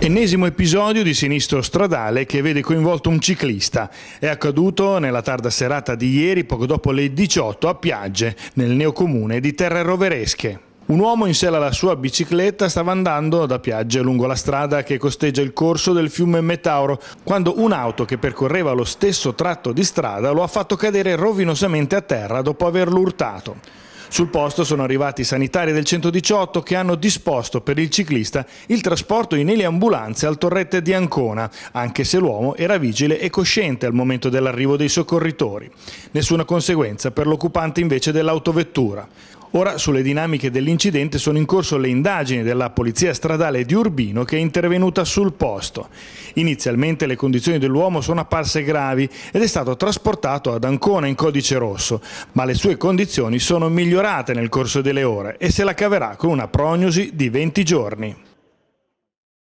Ennesimo episodio di sinistro stradale che vede coinvolto un ciclista. È accaduto nella tarda serata di ieri, poco dopo le 18, a Piagge, nel neocomune di Terre Roveresche. Un uomo in sella alla sua bicicletta stava andando da Piagge lungo la strada che costeggia il corso del fiume Metauro, quando un'auto che percorreva lo stesso tratto di strada lo ha fatto cadere rovinosamente a terra dopo averlo urtato. Sul posto sono arrivati i sanitari del 118 che hanno disposto per il ciclista il trasporto in eliambulanze al torrette di Ancona, anche se l'uomo era vigile e cosciente al momento dell'arrivo dei soccorritori. Nessuna conseguenza per l'occupante invece dell'autovettura. Ora sulle dinamiche dell'incidente sono in corso le indagini della Polizia Stradale di Urbino che è intervenuta sul posto. Inizialmente le condizioni dell'uomo sono apparse gravi ed è stato trasportato ad Ancona in codice rosso, ma le sue condizioni sono migliorate nel corso delle ore e se la caverà con una prognosi di 20 giorni.